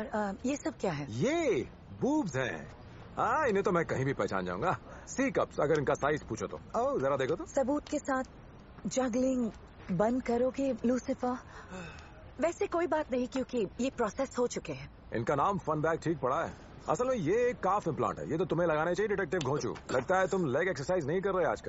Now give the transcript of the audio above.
और आ, ये सब क्या है ये बूब्स हैं हाँ इन्हें तो मैं कहीं भी पहचान जाऊंगा सी कप्स अगर इनका साइज पूछो तो ओ जरा देखो तो सबूत के साथ जगलिंग बंद करोगे लूसिफा वैसे कोई बात नहीं क्योंकि ये प्रोसेस हो चुके हैं इनका नाम फन बैग ठीक पड़ा है असल में ये काफ इम्प्लांट है ये तो तुम्हें लगाना चाहिए डिटेक्टिव घोचू लगता है तुम लेग एक्सरसाइज नहीं कर रहे आजकल